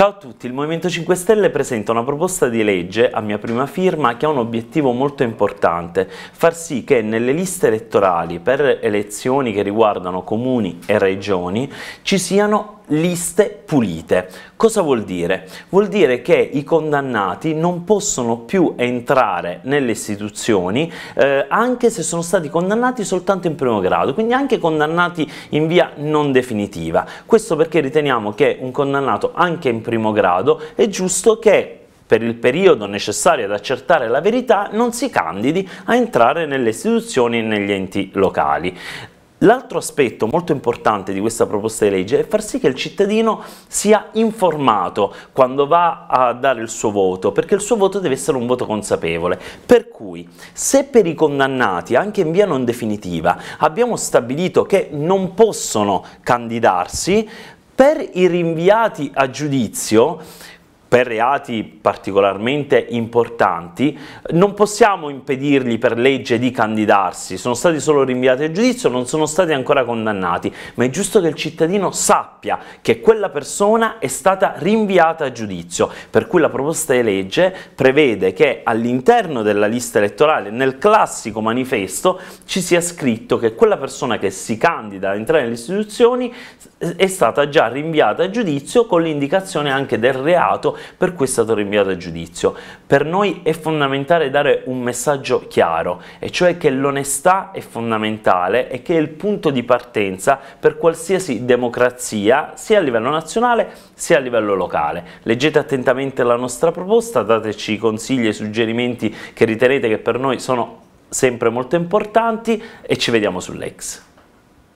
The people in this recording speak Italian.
Ciao a tutti, il Movimento 5 Stelle presenta una proposta di legge a mia prima firma che ha un obiettivo molto importante, far sì che nelle liste elettorali per elezioni che riguardano comuni e regioni ci siano liste pulite. Cosa vuol dire? Vuol dire che i condannati non possono più entrare nelle istituzioni eh, anche se sono stati condannati soltanto in primo grado, quindi anche condannati in via non definitiva. Questo perché riteniamo che un condannato anche in primo grado è giusto che per il periodo necessario ad accertare la verità non si candidi a entrare nelle istituzioni e negli enti locali. L'altro aspetto molto importante di questa proposta di legge è far sì che il cittadino sia informato quando va a dare il suo voto, perché il suo voto deve essere un voto consapevole. Per cui, se per i condannati, anche in via non definitiva, abbiamo stabilito che non possono candidarsi, per i rinviati a giudizio per reati particolarmente importanti, non possiamo impedirgli per legge di candidarsi, sono stati solo rinviati a giudizio, non sono stati ancora condannati, ma è giusto che il cittadino sappia che quella persona è stata rinviata a giudizio, per cui la proposta di legge prevede che all'interno della lista elettorale, nel classico manifesto, ci sia scritto che quella persona che si candida ad entrare nelle istituzioni è stata già rinviata a giudizio con l'indicazione anche del reato per cui è stato rinviato a giudizio. Per noi è fondamentale dare un messaggio chiaro, e cioè che l'onestà è fondamentale e che è il punto di partenza per qualsiasi democrazia, sia a livello nazionale sia a livello locale. Leggete attentamente la nostra proposta, dateci consigli e suggerimenti che ritenete che per noi sono sempre molto importanti e ci vediamo sull'Ex.